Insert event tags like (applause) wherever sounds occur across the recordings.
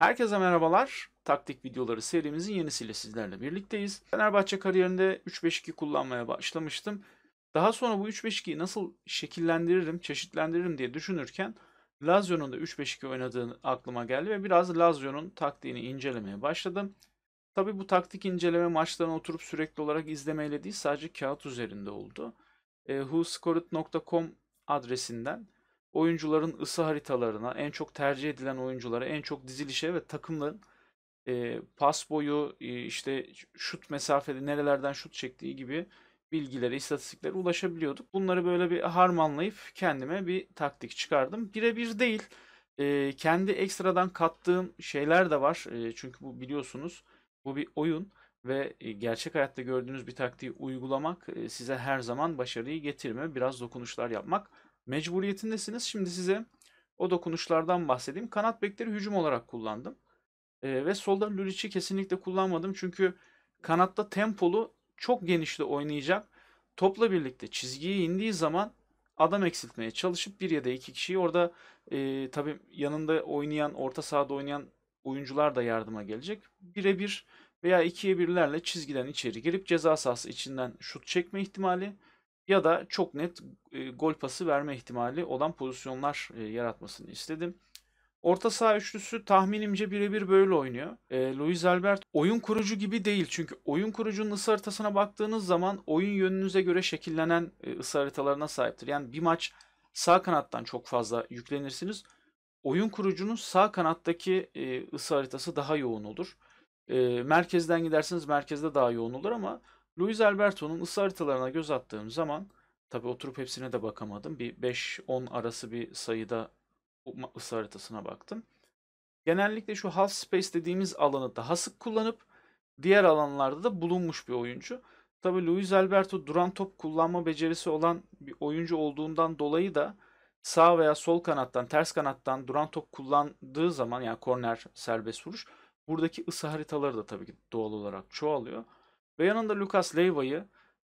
Herkese merhabalar. Taktik videoları serimizin yenisiyle sizlerle birlikteyiz. Fenerbahçe kariyerinde 3-5-2 kullanmaya başlamıştım. Daha sonra bu 3-5-2'yi nasıl şekillendiririm, çeşitlendiririm diye düşünürken Lazio'nun da 3-5-2 oynadığı aklıma geldi ve biraz Lazio'nun taktiğini incelemeye başladım. Tabi bu taktik inceleme maçlarına oturup sürekli olarak izlemeyle değil sadece kağıt üzerinde oldu. E, whoScored.com adresinden oyuncuların ısı haritalarına, en çok tercih edilen oyunculara, en çok dizilişe ve takımların e, pas boyu, e, işte şut mesafede nerelerden şut çektiği gibi bilgilere, istatistiklere ulaşabiliyorduk. Bunları böyle bir harmanlayıp kendime bir taktik çıkardım. Birebir değil, e, kendi ekstradan kattığım şeyler de var. E, çünkü bu biliyorsunuz bu bir oyun ve e, gerçek hayatta gördüğünüz bir taktiği uygulamak e, size her zaman başarıyı getirme, Biraz dokunuşlar yapmak mecburiyetindesiniz. Şimdi size o dokunuşlardan bahsedeyim. Kanat bekleri hücum olarak kullandım. E, ve solda Luric'i kesinlikle kullanmadım. Çünkü kanatta tempolu çok genişli oynayacak. Topla birlikte çizgiye indiği zaman adam eksiltmeye çalışıp bir ya da iki kişiyi orada e, tabii yanında oynayan, orta sahada oynayan oyuncular da yardıma gelecek. Birebir veya ikiye birlerle çizgiden içeri girip ceza sahası içinden şut çekme ihtimali ya da çok net e, gol pası verme ihtimali olan pozisyonlar e, yaratmasını istedim. Orta saha üçlüsü tahminimce birebir böyle oynuyor. E, Luis Albert oyun kurucu gibi değil. Çünkü oyun kurucunun ısı haritasına baktığınız zaman oyun yönünüze göre şekillenen e, ısı haritalarına sahiptir. Yani bir maç sağ kanattan çok fazla yüklenirsiniz. Oyun kurucunun sağ kanattaki e, ısı haritası daha yoğun olur. E, merkezden giderseniz merkezde daha yoğun olur ama Luis Alberto'nun ısı haritalarına göz attığım zaman tabi oturup hepsine de bakamadım. Bir 5-10 arası bir sayıda ısı haritasına baktım. Genellikle şu half space dediğimiz alanı daha sık kullanıp diğer alanlarda da bulunmuş bir oyuncu. Tabi Luis Alberto duran top kullanma becerisi olan bir oyuncu olduğundan dolayı da sağ veya sol kanattan, ters kanattan duran top kullandığı zaman yani korner serbest vuruş buradaki ısı haritaları da tabii ki doğal olarak çoğalıyor. Ve yanında Lucas Leiva'yı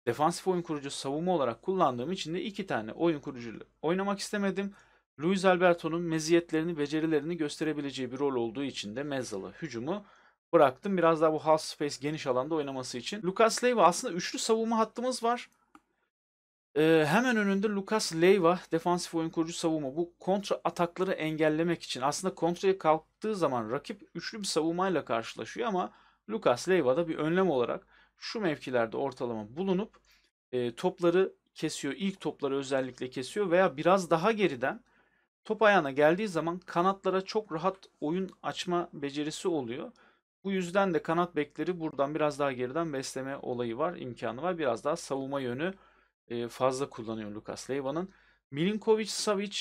defansif oyun kurucu savunma olarak kullandığım için de iki tane oyun kurucuyla oynamak istemedim. Luis Alberto'nun meziyetlerini, becerilerini gösterebileceği bir rol olduğu için de Mezzalı hücumu bıraktım. Biraz daha bu half space geniş alanda oynaması için. Lucas Leiva aslında üçlü savunma hattımız var. Ee, hemen önünde Lucas Leiva defansif oyun kurucu savunma. Bu kontra atakları engellemek için aslında kontraya kalktığı zaman rakip üçlü bir savunmayla karşılaşıyor ama Lucas Leiva da bir önlem olarak şu mevkilerde ortalama bulunup e, topları kesiyor. İlk topları özellikle kesiyor veya biraz daha geriden top ayağına geldiği zaman kanatlara çok rahat oyun açma becerisi oluyor. Bu yüzden de kanat bekleri buradan biraz daha geriden besleme olayı var, imkanı var. Biraz daha savunma yönü e, fazla kullanıyor Lucas Leivan'ın. Milinkovic, Savic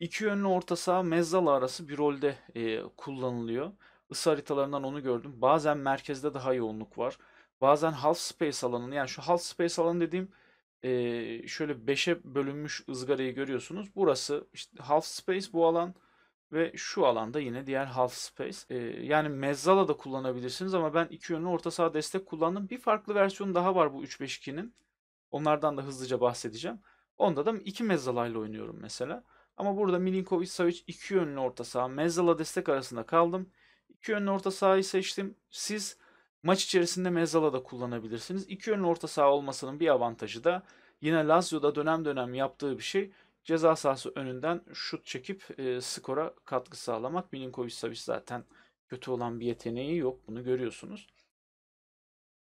iki yönlü orta saha Mezzala arası bir rolde e, kullanılıyor. Isı haritalarından onu gördüm. Bazen merkezde daha yoğunluk var bazen half space alanını yani şu half space alanı dediğim e, şöyle beşe bölünmüş ızgarayı görüyorsunuz. Burası işte half space bu alan ve şu alanda yine diğer half space. E, yani mezzala da kullanabilirsiniz ama ben iki yönlü orta saha destek kullandım. Bir farklı versiyonu daha var bu 3-5-2'nin. Onlardan da hızlıca bahsedeceğim. Onda da iki mezzalayla oynuyorum mesela. Ama burada Milinkovic Savic iki yönlü orta saha mezzala destek arasında kaldım. İki yönlü orta sahayı seçtim. Siz Maç içerisinde mezala da kullanabilirsiniz. İki yönlü orta saha olmasının bir avantajı da yine Lazio'da dönem dönem yaptığı bir şey ceza sahası önünden şut çekip e, skora katkı sağlamak. Milinkovic Savic zaten kötü olan bir yeteneği yok. Bunu görüyorsunuz.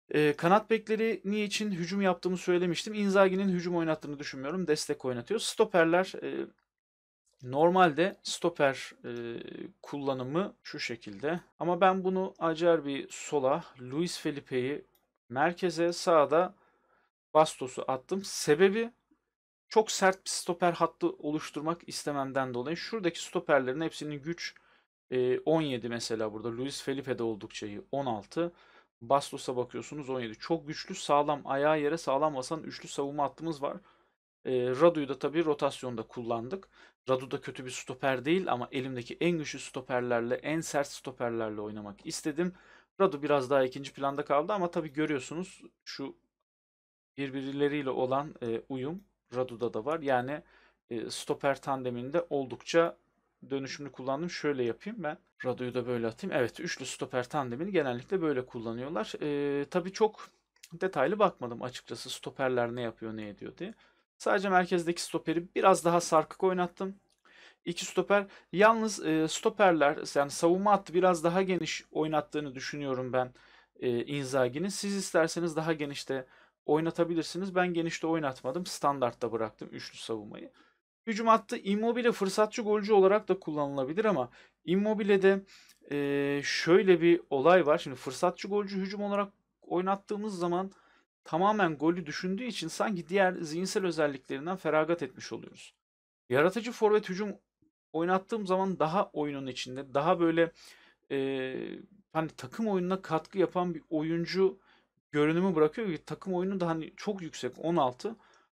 E, kanat bekleri niye için hücum yaptığımı söylemiştim. Inzaghi'nin hücum oynattığını düşünmüyorum. Destek oynatıyor. Stoperler e, Normalde stoper e, kullanımı şu şekilde. Ama ben bunu Acer bir sola, Luis Felipe'yi merkeze, sağda Bastos'u attım. Sebebi çok sert bir stoper hattı oluşturmak istememden dolayı. Şuradaki stoperlerin hepsinin güç e, 17 mesela burada. Luis Felipe'de oldukça iyi 16. Bastos'a bakıyorsunuz 17. Çok güçlü sağlam ayağı yere sağlam basan üçlü savunma hattımız var. E, Radu'yu da tabii rotasyonda kullandık. Radu da kötü bir stoper değil ama elimdeki en güçlü stoperlerle, en sert stoperlerle oynamak istedim. Radu biraz daha ikinci planda kaldı ama tabii görüyorsunuz şu birbirleriyle olan e, uyum Radu'da da var. Yani e, stoper tandeminde oldukça dönüşümlü kullandım. Şöyle yapayım ben. Radu'yu da böyle atayım. Evet üçlü stoper tandemini genellikle böyle kullanıyorlar. E, tabii çok detaylı bakmadım açıkçası stoperler ne yapıyor ne ediyor diye. Sadece merkezdeki stoperi biraz daha sarkık oynattım. İki stoper. Yalnız e, stoperler yani savunma hattı biraz daha geniş oynattığını düşünüyorum ben e, Inzaghi'nin. Siz isterseniz daha genişte oynatabilirsiniz. Ben genişte oynatmadım. Standartta bıraktım üçlü savunmayı. Hücum hattı Immobile fırsatçı golcü olarak da kullanılabilir ama Immobile'de e, şöyle bir olay var. Şimdi fırsatçı golcü hücum olarak oynattığımız zaman tamamen golü düşündüğü için sanki diğer zihinsel özelliklerinden feragat etmiş oluyoruz. Yaratıcı forvet hücum oynattığım zaman daha oyunun içinde, daha böyle e, hani takım oyununa katkı yapan bir oyuncu görünümü bırakıyor ki takım oyunu da hani çok yüksek 16.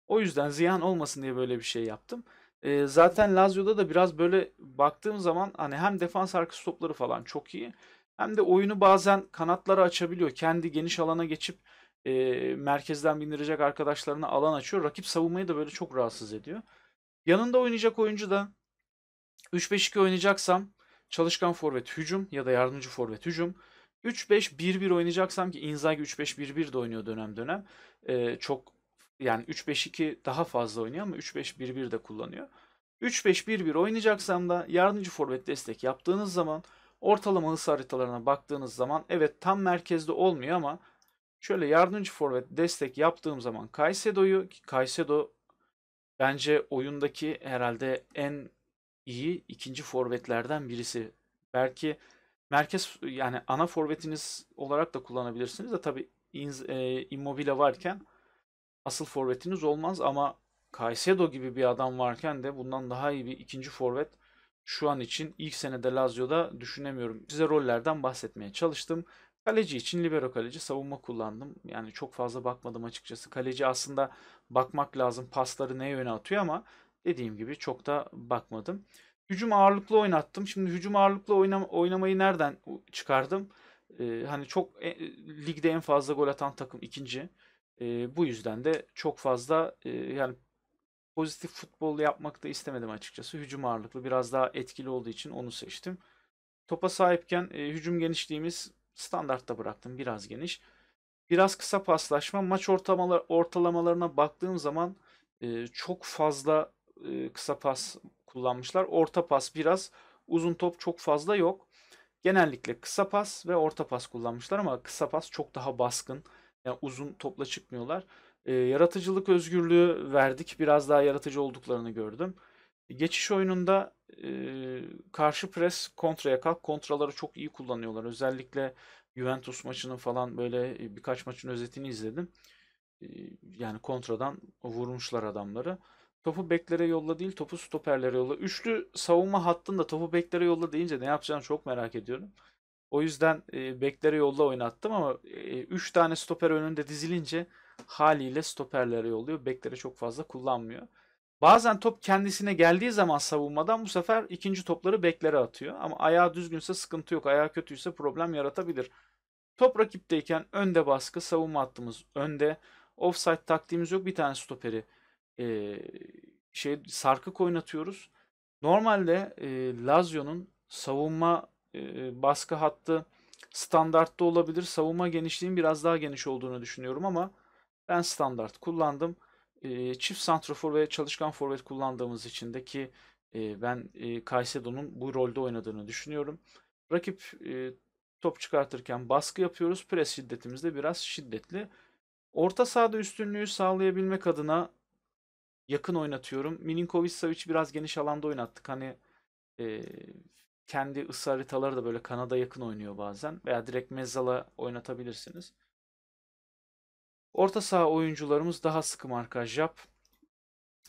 O yüzden ziyan olmasın diye böyle bir şey yaptım. E, zaten Lazio'da da biraz böyle baktığım zaman hani hem defans arkası topları falan çok iyi hem de oyunu bazen kanatlara açabiliyor. Kendi geniş alana geçip e, merkezden bindirecek arkadaşlarına alan açıyor. Rakip savunmayı da böyle çok rahatsız ediyor. Yanında oynayacak oyuncu da 3-5-2 oynayacaksam çalışkan forvet hücum ya da yardımcı forvet hücum. 3-5-1-1 oynayacaksam ki Inzaghi 3-5-1-1 de oynuyor dönem dönem. E, çok yani 3-5-2 daha fazla oynuyor ama 3-5-1-1 de kullanıyor. 3-5-1-1 oynayacaksam da yardımcı forvet destek yaptığınız zaman ortalama hız haritalarına baktığınız zaman evet tam merkezde olmuyor ama Şöyle yardımcı forvet destek yaptığım zaman Caicedo'yu Kaysedo bence oyundaki herhalde en iyi ikinci forvetlerden birisi. Belki merkez yani ana forvetiniz olarak da kullanabilirsiniz de tabi e, Immobile varken asıl forvetiniz olmaz ama Kaysedo gibi bir adam varken de bundan daha iyi bir ikinci forvet şu an için ilk senede Lazio'da düşünemiyorum. Size rollerden bahsetmeye çalıştım. Kaleci için libero kaleci savunma kullandım. Yani çok fazla bakmadım açıkçası. Kaleci aslında bakmak lazım pasları ne yöne atıyor ama dediğim gibi çok da bakmadım. Hücum ağırlıklı oynattım. Şimdi hücum ağırlıklı oynam oynamayı nereden çıkardım? Ee, hani çok e, ligde en fazla gol atan takım ikinci. E, bu yüzden de çok fazla e, yani pozitif futbol yapmak da istemedim açıkçası. Hücum ağırlıklı biraz daha etkili olduğu için onu seçtim. Topa sahipken e, hücum genişliğimiz Standartta bıraktım biraz geniş. Biraz kısa paslaşma. Maç ortalamalar, ortalamalarına baktığım zaman e, çok fazla e, kısa pas kullanmışlar. Orta pas biraz. Uzun top çok fazla yok. Genellikle kısa pas ve orta pas kullanmışlar ama kısa pas çok daha baskın. Yani uzun topla çıkmıyorlar. E, yaratıcılık özgürlüğü verdik. Biraz daha yaratıcı olduklarını gördüm. Geçiş oyununda e, karşı pres kontraya kalk. Kontraları çok iyi kullanıyorlar. Özellikle Juventus maçının falan böyle e, birkaç maçın özetini izledim. E, yani kontradan vurmuşlar adamları. Topu beklere yolla değil, topu stoperlere yolla. Üçlü savunma hattında topu beklere yolla deyince ne yapacağını çok merak ediyorum. O yüzden e, beklere yolla oynattım ama 3 e, tane stoper önünde dizilince haliyle stoperlere yolluyor. Beklere çok fazla kullanmıyor. Bazen top kendisine geldiği zaman savunmadan bu sefer ikinci topları beklere atıyor. Ama ayağı düzgünse sıkıntı yok. Ayağı kötüyse problem yaratabilir. Top rakipteyken önde baskı, savunma hattımız önde. Offside taktiğimiz yok. Bir tane stoperi e, şey sarkık oynatıyoruz. Normalde e, Lazio'nun savunma e, baskı hattı standartta olabilir. Savunma genişliğin biraz daha geniş olduğunu düşünüyorum ama ben standart kullandım e, çift santrafor ve çalışkan forvet kullandığımız için de ki e, ben e, Kaysedo'nun bu rolde oynadığını düşünüyorum. Rakip e, top çıkartırken baskı yapıyoruz. Pres şiddetimiz de biraz şiddetli. Orta sahada üstünlüğü sağlayabilmek adına yakın oynatıyorum. Milinkovic Savic'i biraz geniş alanda oynattık. Hani e, kendi ısı haritaları da böyle kanada yakın oynuyor bazen. Veya direkt mezzala oynatabilirsiniz. Orta saha oyuncularımız daha sıkı markaj yap.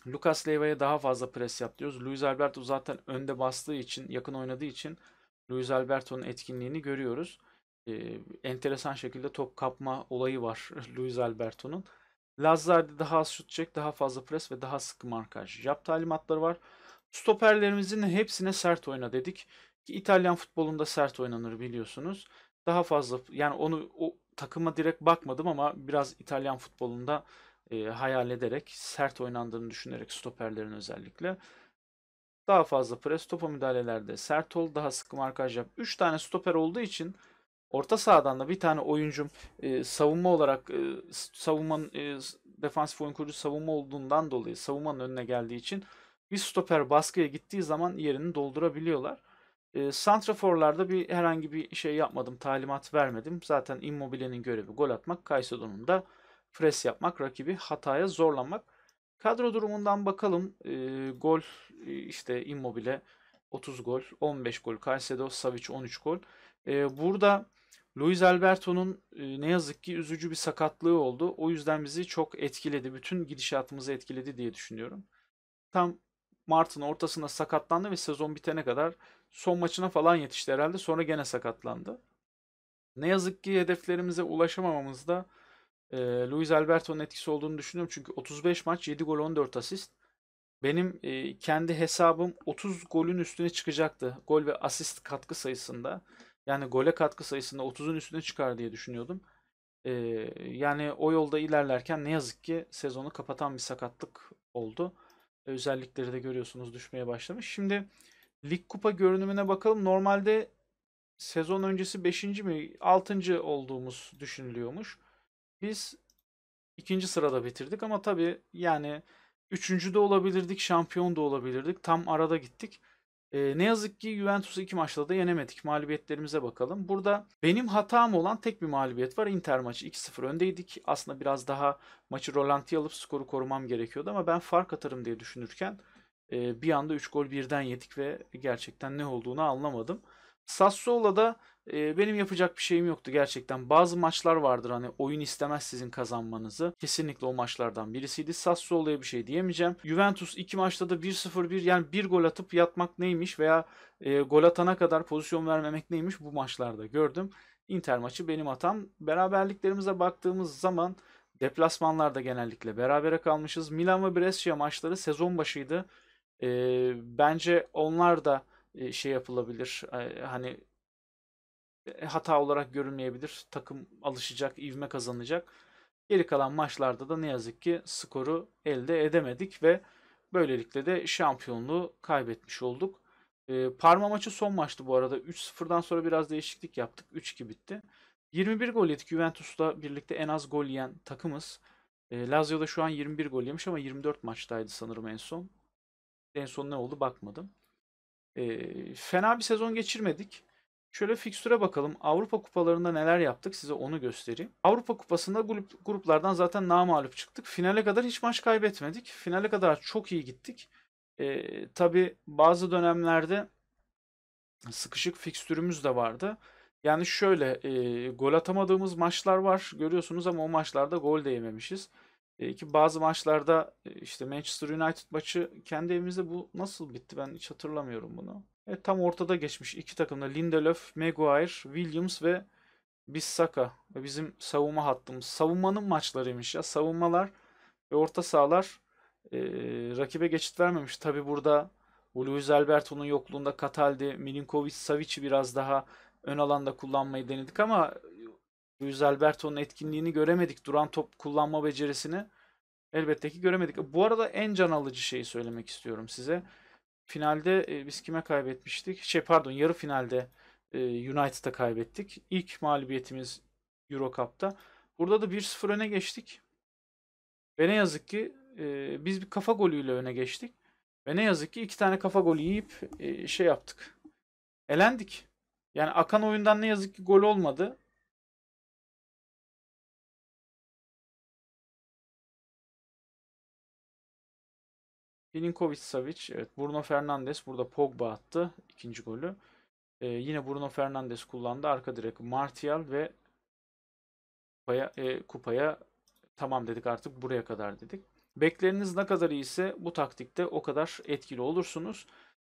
Lucas Leiva'ya daha fazla pres yap diyoruz. Luis Alberto zaten önde bastığı için, yakın oynadığı için Luis Alberto'nun etkinliğini görüyoruz. Ee, enteresan şekilde top kapma olayı var (laughs) Luis Alberto'nun. Lazzardi daha az şut çek, daha fazla pres ve daha sıkı markaj. Yap talimatları var. Stoperlerimizin hepsine sert oyna dedik. Ki İtalyan futbolunda sert oynanır biliyorsunuz. Daha fazla yani onu o, takıma direkt bakmadım ama biraz İtalyan futbolunda e, hayal ederek sert oynandığını düşünerek stoperlerin özellikle daha fazla pres topa müdahalelerde sert ol daha sıkı markaj yap. 3 tane stoper olduğu için orta sahadan da bir tane oyuncum e, savunma olarak e, savunmanın e, defansif oyun kurucu savunma olduğundan dolayı savunmanın önüne geldiği için bir stoper baskıya gittiği zaman yerini doldurabiliyorlar. E, santraforlarda bir herhangi bir şey yapmadım, talimat vermedim. Zaten Immobile'nin görevi gol atmak, Kaysedon'un da pres yapmak, rakibi hataya zorlamak. Kadro durumundan bakalım. E, gol e, işte Immobile 30 gol, 15 gol, Caicedo, Savic 13 gol. E, burada Luis Alberto'nun e, ne yazık ki üzücü bir sakatlığı oldu. O yüzden bizi çok etkiledi. Bütün gidişatımızı etkiledi diye düşünüyorum. Tam Mart'ın ortasında sakatlandı ve sezon bitene kadar son maçına falan yetişti herhalde. Sonra gene sakatlandı. Ne yazık ki hedeflerimize ulaşamamamızda e, Luis Alberto'nun etkisi olduğunu düşünüyorum. Çünkü 35 maç 7 gol 14 asist. Benim e, kendi hesabım 30 golün üstüne çıkacaktı. Gol ve asist katkı sayısında. Yani gole katkı sayısında 30'un üstüne çıkar diye düşünüyordum. E, yani o yolda ilerlerken ne yazık ki sezonu kapatan bir sakatlık oldu. Özellikleri de görüyorsunuz düşmeye başlamış. Şimdi Lig kupa görünümüne bakalım. Normalde sezon öncesi 5. mi 6. olduğumuz düşünülüyormuş. Biz ikinci sırada bitirdik ama tabii yani üçüncü de olabilirdik, şampiyon da olabilirdik. Tam arada gittik. E, ne yazık ki Juventus'u iki maçta da yenemedik. Mağlubiyetlerimize bakalım. Burada benim hatam olan tek bir mağlubiyet var. Inter maçı 2-0 öndeydik. Aslında biraz daha maçı rolantiye alıp skoru korumam gerekiyordu ama ben fark atarım diye düşünürken e, bir anda 3 gol birden yedik ve gerçekten ne olduğunu anlamadım. Sassuolo'da e, benim yapacak bir şeyim yoktu gerçekten. Bazı maçlar vardır hani oyun istemez sizin kazanmanızı. Kesinlikle o maçlardan birisiydi. Sassuolo'ya bir şey diyemeyeceğim. Juventus iki maçta da 1-0-1 yani bir gol atıp yatmak neymiş veya e, gol atana kadar pozisyon vermemek neymiş bu maçlarda gördüm. Inter maçı benim hatam. Beraberliklerimize baktığımız zaman deplasmanlarda genellikle berabere kalmışız. Milan ve Brescia maçları sezon başıydı. E, bence onlar da e, şey yapılabilir. Hani, e, hani hata olarak görünmeyebilir. Takım alışacak, ivme kazanacak. Geri kalan maçlarda da ne yazık ki skoru elde edemedik ve böylelikle de şampiyonluğu kaybetmiş olduk. E, Parma maçı son maçtı bu arada. 3-0'dan sonra biraz değişiklik yaptık. 3-2 bitti. 21 gol yedik. Juventus'la birlikte en az gol yiyen takımız. E, Lazio'da şu an 21 gol yemiş ama 24 maçtaydı sanırım en son. En son ne oldu bakmadım. E, fena bir sezon geçirmedik. Şöyle fikstüre bakalım. Avrupa kupalarında neler yaptık size onu göstereyim. Avrupa kupasında grup, gruplardan zaten namalup çıktık. Finale kadar hiç maç kaybetmedik. Finale kadar çok iyi gittik. E, tabii bazı dönemlerde sıkışık fikstürümüz de vardı. Yani şöyle e, gol atamadığımız maçlar var görüyorsunuz ama o maçlarda gol de yememişiz. E, ki bazı maçlarda e, işte Manchester United maçı kendi evimizde bu nasıl bitti ben hiç hatırlamıyorum bunu. E, tam ortada geçmiş iki takımda Lindelöf, Maguire, Williams ve Bissaka. E, bizim savunma hattımız. Savunmanın maçlarıymış ya. Savunmalar ve orta sahalar e, rakibe geçit vermemiş. Tabi burada Luis Alberto'nun yokluğunda Kataldi, Milinkovic, Savic'i biraz daha ön alanda kullanmayı denedik ama Luis Alberto'nun etkinliğini göremedik. Duran top kullanma becerisini elbette ki göremedik. Bu arada en can alıcı şeyi söylemek istiyorum size. Finalde e, biz kime kaybetmiştik? Şey pardon yarı finalde e, United'a kaybettik. İlk mağlubiyetimiz Euro Cup'ta. Burada da 1-0 öne geçtik. Ve ne yazık ki e, biz bir kafa golüyle öne geçtik. Ve ne yazık ki iki tane kafa golü yiyip e, şey yaptık. Elendik. Yani akan oyundan ne yazık ki gol olmadı. Milinkovic Savic. Evet Bruno Fernandes burada Pogba attı ikinci golü. Ee, yine Bruno Fernandes kullandı. Arka direk Martial ve kupaya, e, kupaya tamam dedik artık buraya kadar dedik. Bekleriniz ne kadar iyiyse bu taktikte o kadar etkili olursunuz.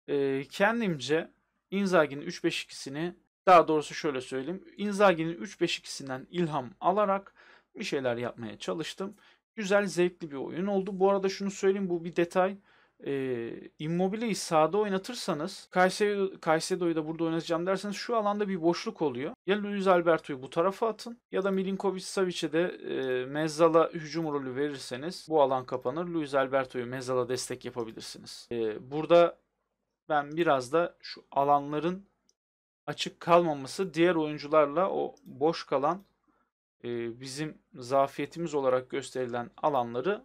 Ee, kendimce Inzaghi'nin 3-5-2'sini daha doğrusu şöyle söyleyeyim. Inzaghi'nin 3-5-2'sinden ilham alarak bir şeyler yapmaya çalıştım. Güzel, zevkli bir oyun oldu. Bu arada şunu söyleyeyim bu bir detay e, Immobile'yi sağda oynatırsanız Kayseri, Kayseri'yi da burada oynatacağım derseniz şu alanda bir boşluk oluyor. Ya Luis Alberto'yu bu tarafa atın ya da Milinkovic Savic'e de e, Mezzal'a hücum rolü verirseniz bu alan kapanır. Luis Alberto'yu Mezzal'a destek yapabilirsiniz. E, burada ben biraz da şu alanların açık kalmaması diğer oyuncularla o boş kalan e, bizim zafiyetimiz olarak gösterilen alanları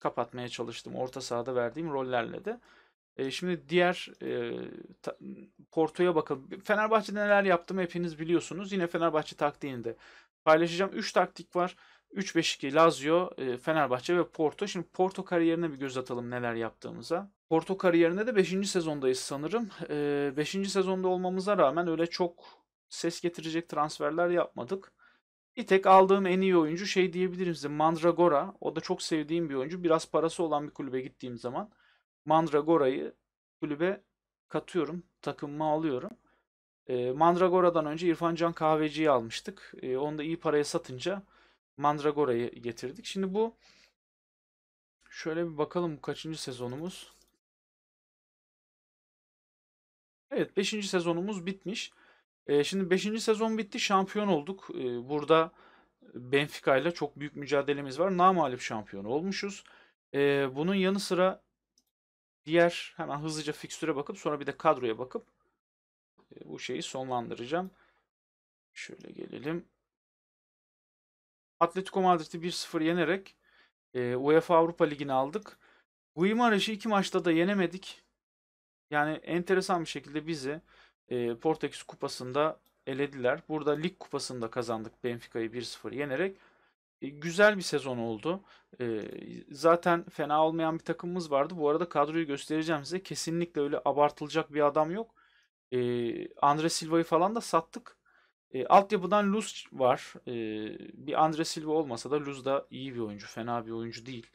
kapatmaya çalıştım orta sahada verdiğim rollerle de. E, şimdi diğer e, ta, Porto'ya bakalım. Fenerbahçe'de neler yaptım hepiniz biliyorsunuz. Yine Fenerbahçe taktiğinde paylaşacağım. 3 taktik var. 3-5-2 Lazio, e, Fenerbahçe ve Porto. Şimdi Porto kariyerine bir göz atalım neler yaptığımıza. Porto kariyerinde de 5. sezondayız sanırım. 5. E, sezonda olmamıza rağmen öyle çok ses getirecek transferler yapmadık. Bir tek aldığım en iyi oyuncu şey diyebilirim size Mandragora. O da çok sevdiğim bir oyuncu. Biraz parası olan bir kulübe gittiğim zaman Mandragora'yı kulübe katıyorum. Takımıma alıyorum. Ee, Mandragora'dan önce İrfan Can Kahveci'yi almıştık. Ee, onu da iyi paraya satınca Mandragora'yı getirdik. Şimdi bu şöyle bir bakalım bu kaçıncı sezonumuz. Evet 5. sezonumuz bitmiş. Ee, şimdi 5. sezon bitti. Şampiyon olduk. Ee, burada Benfica ile çok büyük mücadelemiz var. Namalip şampiyon olmuşuz. Ee, bunun yanı sıra diğer hemen hızlıca fikstüre bakıp sonra bir de kadroya bakıp e, bu şeyi sonlandıracağım. Şöyle gelelim. Atletico Madrid'i 1-0 yenerek e, UEFA Avrupa Ligi'ni aldık. Guimaraş'ı iki maçta da yenemedik. Yani enteresan bir şekilde bizi e, Portekiz Kupası'nda elediler. Burada Lig Kupası'nda kazandık Benfica'yı 1-0 yenerek. E, güzel bir sezon oldu. E, zaten fena olmayan bir takımımız vardı. Bu arada kadroyu göstereceğim size. Kesinlikle öyle abartılacak bir adam yok. E, Andre Silva'yı falan da sattık. E, altyapıdan Luz var. E, bir Andre Silva olmasa da Luz da iyi bir oyuncu. Fena bir oyuncu değil.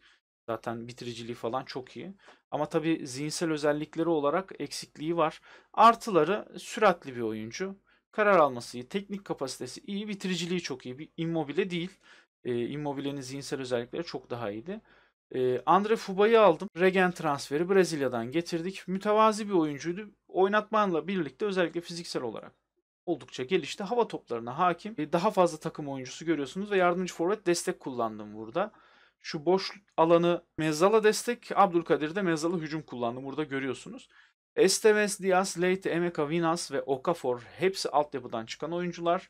Zaten bitiriciliği falan çok iyi. Ama tabi zihinsel özellikleri olarak eksikliği var. Artıları süratli bir oyuncu. Karar alması iyi, teknik kapasitesi iyi, bitiriciliği çok iyi. Bir immobile değil. E, immobilenin zihinsel özellikleri çok daha iyiydi. E, Andre Fuba'yı aldım. Regen transferi Brezilya'dan getirdik. Mütevazi bir oyuncuydu. Oynatmanla birlikte özellikle fiziksel olarak oldukça gelişti. Hava toplarına hakim. E, daha fazla takım oyuncusu görüyorsunuz ve yardımcı forvet destek kullandım burada şu boş alanı mezala destek. Abdülkadir de Mezzal'a hücum kullandı. Burada görüyorsunuz. Esteves, Diaz, Leite, Emeka, Vinas ve Okafor hepsi altyapıdan çıkan oyuncular.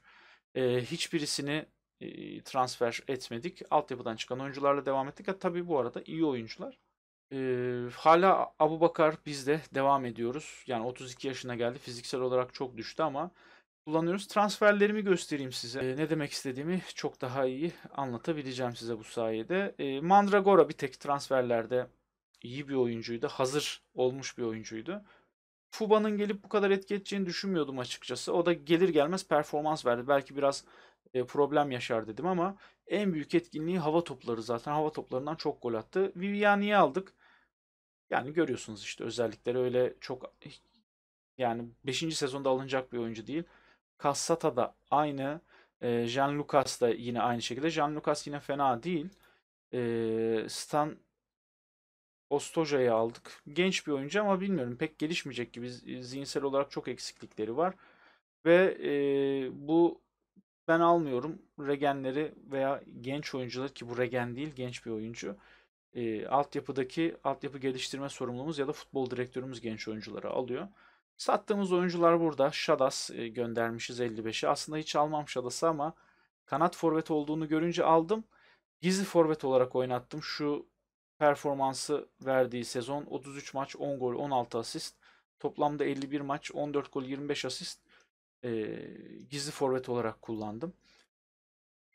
E, hiçbirisini e, transfer etmedik. Altyapıdan çıkan oyuncularla devam ettik. Ya, tabii bu arada iyi oyuncular. E, hala Bakar bizde devam ediyoruz. Yani 32 yaşına geldi. Fiziksel olarak çok düştü ama kullanıyoruz. Transferlerimi göstereyim size. E, ne demek istediğimi çok daha iyi anlatabileceğim size bu sayede. E, Mandragora bir tek transferlerde iyi bir oyuncuydu. Hazır olmuş bir oyuncuydu. Fuba'nın gelip bu kadar etki edeceğini düşünmüyordum açıkçası. O da gelir gelmez performans verdi. Belki biraz e, problem yaşar dedim ama en büyük etkinliği hava topları zaten. Hava toplarından çok gol attı. Viviani'yi aldık. Yani görüyorsunuz işte özellikleri öyle çok yani 5. sezonda alınacak bir oyuncu değil. Cassata da aynı. E, Jean Lucas da yine aynı şekilde. Jean Lucas yine fena değil. E, Stan Ostoja'yı aldık. Genç bir oyuncu ama bilmiyorum pek gelişmeyecek gibi zihinsel olarak çok eksiklikleri var. Ve e, bu ben almıyorum. Regenleri veya genç oyuncular ki bu Regen değil genç bir oyuncu. E, altyapıdaki altyapı geliştirme sorumluluğumuz ya da futbol direktörümüz genç oyuncuları alıyor. Sattığımız oyuncular burada. Shadas e, göndermişiz 55'i. Aslında hiç almam Shadas'ı ama kanat forvet olduğunu görünce aldım. Gizli forvet olarak oynattım. Şu performansı verdiği sezon 33 maç 10 gol 16 asist. Toplamda 51 maç 14 gol 25 asist e, gizli forvet olarak kullandım.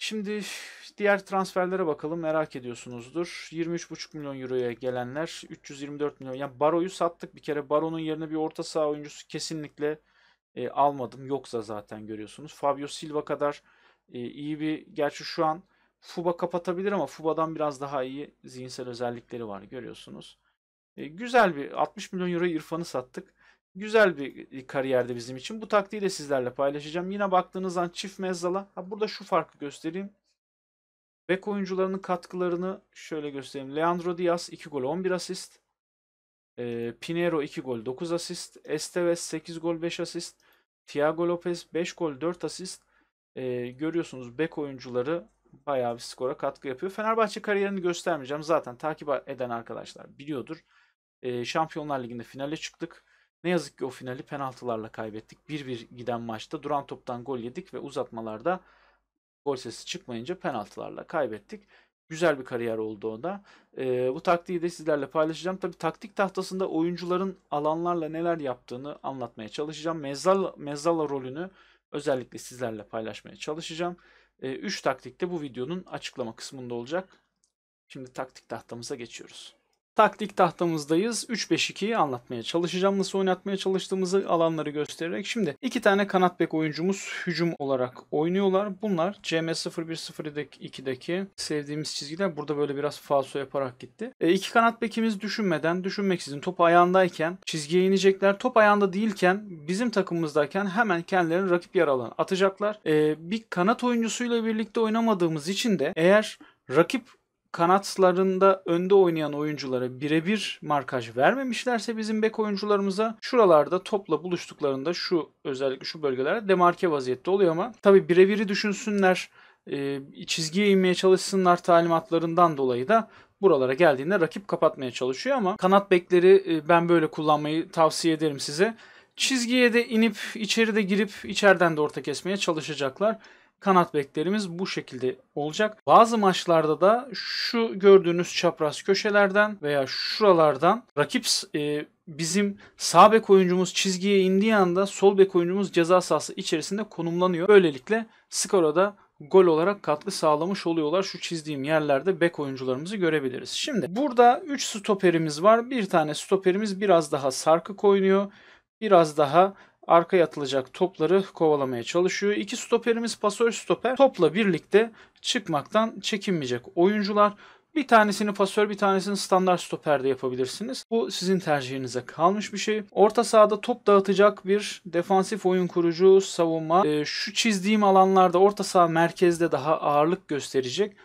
Şimdi diğer transferlere bakalım merak ediyorsunuzdur. 23,5 milyon euroya gelenler 324 milyon. Yani Baro'yu sattık bir kere. Baro'nun yerine bir orta saha oyuncusu kesinlikle e, almadım. Yoksa zaten görüyorsunuz. Fabio Silva kadar e, iyi bir gerçi şu an Fuba kapatabilir ama Fuba'dan biraz daha iyi zihinsel özellikleri var görüyorsunuz. E, güzel bir 60 milyon euro İrfan'ı sattık güzel bir kariyerde bizim için. Bu taktiği de sizlerle paylaşacağım. Yine baktığınız zaman çift mezzala. Ha burada şu farkı göstereyim. Bek oyuncularının katkılarını şöyle göstereyim. Leandro Diaz 2 gol 11 asist. E, ee, Pinero 2 gol 9 asist. Esteves 8 gol 5 asist. Thiago Lopez 5 gol 4 asist. E, görüyorsunuz bek oyuncuları bayağı bir skora katkı yapıyor. Fenerbahçe kariyerini göstermeyeceğim. Zaten takip eden arkadaşlar biliyordur. E, Şampiyonlar Ligi'nde finale çıktık. Ne yazık ki o finali penaltılarla kaybettik. 1-1 giden maçta duran toptan gol yedik ve uzatmalarda gol sesi çıkmayınca penaltılarla kaybettik. Güzel bir kariyer oldu o da. Ee, bu taktiği de sizlerle paylaşacağım. Tabi taktik tahtasında oyuncuların alanlarla neler yaptığını anlatmaya çalışacağım. Mezzala, Mezzala rolünü özellikle sizlerle paylaşmaya çalışacağım. 3 ee, taktik de bu videonun açıklama kısmında olacak. Şimdi taktik tahtamıza geçiyoruz. Taktik tahtamızdayız. 3-5-2'yi anlatmaya çalışacağım. Nasıl oynatmaya çalıştığımızı alanları göstererek. Şimdi iki tane kanat bek oyuncumuz hücum olarak oynuyorlar. Bunlar cm 2'deki sevdiğimiz çizgiler. Burada böyle biraz falso yaparak gitti. E, iki kanat bekimiz düşünmeden, düşünmeksizin top ayağındayken çizgiye inecekler. Top ayağında değilken bizim takımımızdayken hemen kendilerini rakip yer alanı atacaklar. E, bir kanat oyuncusuyla birlikte oynamadığımız için de eğer rakip kanatlarında önde oynayan oyunculara birebir markaj vermemişlerse bizim bek oyuncularımıza şuralarda topla buluştuklarında şu özellikle şu bölgelerde demarke vaziyette oluyor ama tabi birebiri düşünsünler e, çizgiye inmeye çalışsınlar talimatlarından dolayı da buralara geldiğinde rakip kapatmaya çalışıyor ama kanat bekleri e, ben böyle kullanmayı tavsiye ederim size. Çizgiye de inip içeri de girip içeriden de orta kesmeye çalışacaklar kanat beklerimiz bu şekilde olacak. Bazı maçlarda da şu gördüğünüz çapraz köşelerden veya şuralardan rakip e, bizim sağ bek oyuncumuz çizgiye indiği anda sol bek oyuncumuz ceza sahası içerisinde konumlanıyor. Böylelikle skora da gol olarak katkı sağlamış oluyorlar. Şu çizdiğim yerlerde bek oyuncularımızı görebiliriz. Şimdi burada 3 stoperimiz var. Bir tane stoperimiz biraz daha sarkık oynuyor. Biraz daha arkaya atılacak topları kovalamaya çalışıyor. İki stoperimiz pasör stoper topla birlikte çıkmaktan çekinmeyecek oyuncular. Bir tanesini pasör bir tanesini standart stoperde yapabilirsiniz. Bu sizin tercihinize kalmış bir şey. Orta sahada top dağıtacak bir defansif oyun kurucu savunma. Ee, şu çizdiğim alanlarda orta saha merkezde daha ağırlık gösterecek.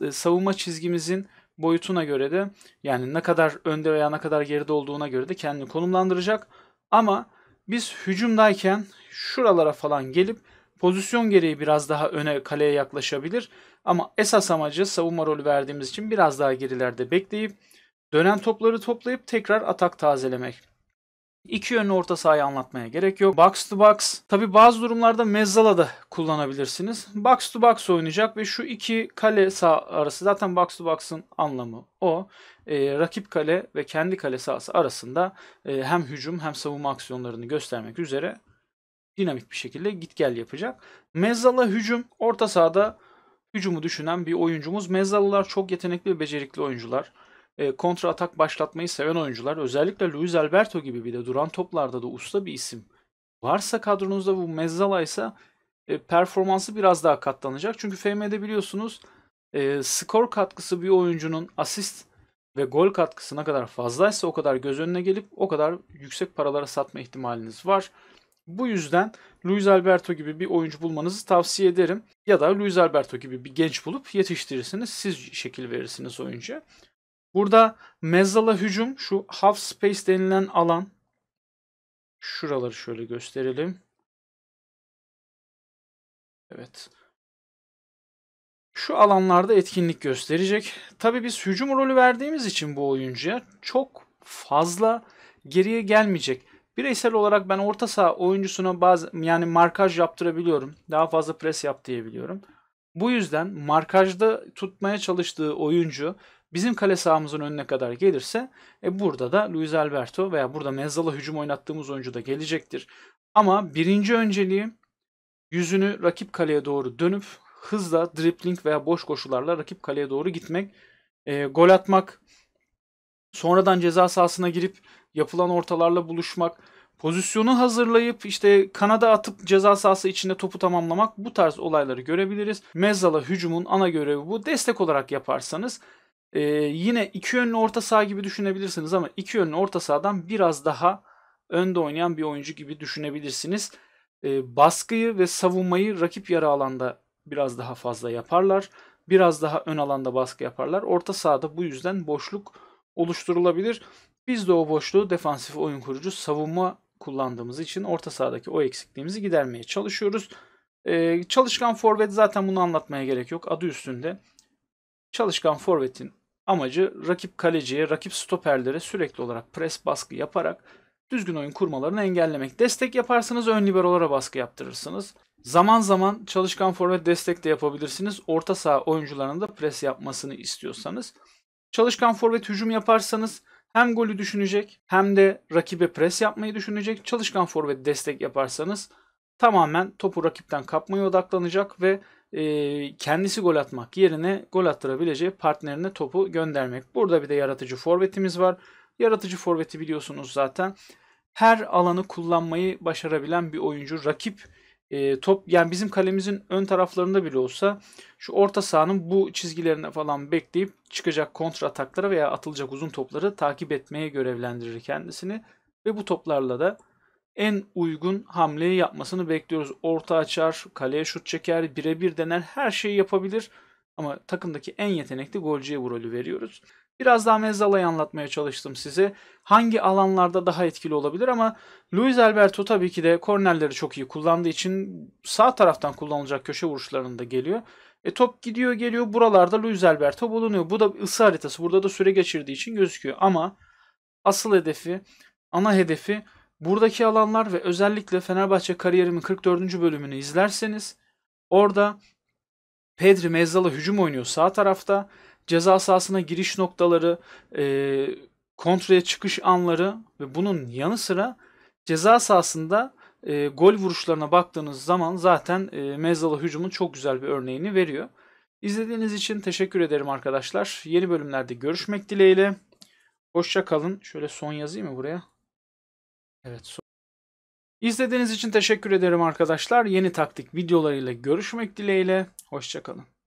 Ee, savunma çizgimizin boyutuna göre de yani ne kadar önde veya ne kadar geride olduğuna göre de kendini konumlandıracak. Ama biz hücumdayken şuralara falan gelip pozisyon gereği biraz daha öne kaleye yaklaşabilir. Ama esas amacı savunma rolü verdiğimiz için biraz daha gerilerde bekleyip dönen topları toplayıp tekrar atak tazelemek. İki yönlü orta sahayı anlatmaya gerek yok. Box to box. Tabi bazı durumlarda mezzala da kullanabilirsiniz. Box to box oynayacak ve şu iki kale sağ arası zaten box to box'ın anlamı o. E, rakip kale ve kendi kale sahası arasında e, hem hücum hem savunma aksiyonlarını göstermek üzere dinamik bir şekilde git gel yapacak. Mezzala hücum orta sahada hücumu düşünen bir oyuncumuz. Mezzalılar çok yetenekli ve becerikli oyuncular e, kontra atak başlatmayı seven oyuncular özellikle Luis Alberto gibi bir de duran toplarda da usta bir isim varsa kadronuzda bu Mezzala ise e, performansı biraz daha katlanacak. Çünkü FM'de biliyorsunuz e, skor katkısı bir oyuncunun asist ve gol katkısı ne kadar fazlaysa o kadar göz önüne gelip o kadar yüksek paralara satma ihtimaliniz var. Bu yüzden Luis Alberto gibi bir oyuncu bulmanızı tavsiye ederim. Ya da Luis Alberto gibi bir genç bulup yetiştirirsiniz. Siz şekil verirsiniz oyuncu. Burada mezzala hücum şu half space denilen alan. Şuraları şöyle gösterelim. Evet. Şu alanlarda etkinlik gösterecek. Tabii biz hücum rolü verdiğimiz için bu oyuncuya çok fazla geriye gelmeyecek. Bireysel olarak ben orta saha oyuncusuna bazı yani markaj yaptırabiliyorum. Daha fazla pres yap diyebiliyorum. Bu yüzden markajda tutmaya çalıştığı oyuncu bizim kale sahamızın önüne kadar gelirse e burada da Luis Alberto veya burada Mezzal'a hücum oynattığımız oyuncu da gelecektir. Ama birinci önceliği yüzünü rakip kaleye doğru dönüp hızla dripling veya boş koşularla rakip kaleye doğru gitmek, e, gol atmak, sonradan ceza sahasına girip yapılan ortalarla buluşmak, pozisyonu hazırlayıp işte kanada atıp ceza sahası içinde topu tamamlamak bu tarz olayları görebiliriz. Mezzal'a hücumun ana görevi bu. Destek olarak yaparsanız ee, yine iki yönlü orta saha gibi düşünebilirsiniz ama iki yönlü orta sahadan biraz daha önde oynayan bir oyuncu gibi düşünebilirsiniz. Ee, baskıyı ve savunmayı rakip yarı alanda biraz daha fazla yaparlar. Biraz daha ön alanda baskı yaparlar. Orta sahada bu yüzden boşluk oluşturulabilir. Biz de o boşluğu defansif oyun kurucu savunma kullandığımız için orta sahadaki o eksikliğimizi gidermeye çalışıyoruz. Ee, çalışkan forvet zaten bunu anlatmaya gerek yok. Adı üstünde. Çalışkan forvetin Amacı rakip kaleciye, rakip stoperlere sürekli olarak pres baskı yaparak düzgün oyun kurmalarını engellemek. Destek yaparsanız ön liberolara baskı yaptırırsınız. Zaman zaman çalışkan forvet destek de yapabilirsiniz. Orta saha oyuncularının da pres yapmasını istiyorsanız. Çalışkan forvet hücum yaparsanız hem golü düşünecek hem de rakibe pres yapmayı düşünecek. Çalışkan forvet destek yaparsanız tamamen topu rakipten kapmaya odaklanacak ve e, kendisi gol atmak yerine gol attırabileceği partnerine topu göndermek. Burada bir de yaratıcı forvetimiz var. Yaratıcı forveti biliyorsunuz zaten. Her alanı kullanmayı başarabilen bir oyuncu. Rakip e, top yani bizim kalemizin ön taraflarında bile olsa şu orta sahanın bu çizgilerine falan bekleyip çıkacak kontra ataklara veya atılacak uzun topları takip etmeye görevlendirir kendisini ve bu toplarla da en uygun hamleyi yapmasını bekliyoruz. Orta açar, kaleye şut çeker, birebir dener, her şeyi yapabilir. Ama takımdaki en yetenekli golcüye bu rolü veriyoruz. Biraz daha Mezzala'yı anlatmaya çalıştım size. Hangi alanlarda daha etkili olabilir ama Luis Alberto tabii ki de kornerleri çok iyi kullandığı için sağ taraftan kullanılacak köşe vuruşlarında geliyor. E top gidiyor geliyor buralarda Luis Alberto bulunuyor. Bu da ısı haritası. Burada da süre geçirdiği için gözüküyor ama asıl hedefi, ana hedefi Buradaki alanlar ve özellikle Fenerbahçe kariyerimin 44. bölümünü izlerseniz orada Pedri Mezzal'a hücum oynuyor sağ tarafta. Ceza sahasına giriş noktaları, e, kontraya çıkış anları ve bunun yanı sıra ceza sahasında e, gol vuruşlarına baktığınız zaman zaten e, Mezzal'a hücumun çok güzel bir örneğini veriyor. İzlediğiniz için teşekkür ederim arkadaşlar. Yeni bölümlerde görüşmek dileğiyle. Hoşça kalın. Şöyle son yazayım mı buraya? Evet. İzlediğiniz için teşekkür ederim arkadaşlar. Yeni taktik videolarıyla görüşmek dileğiyle. Hoşçakalın.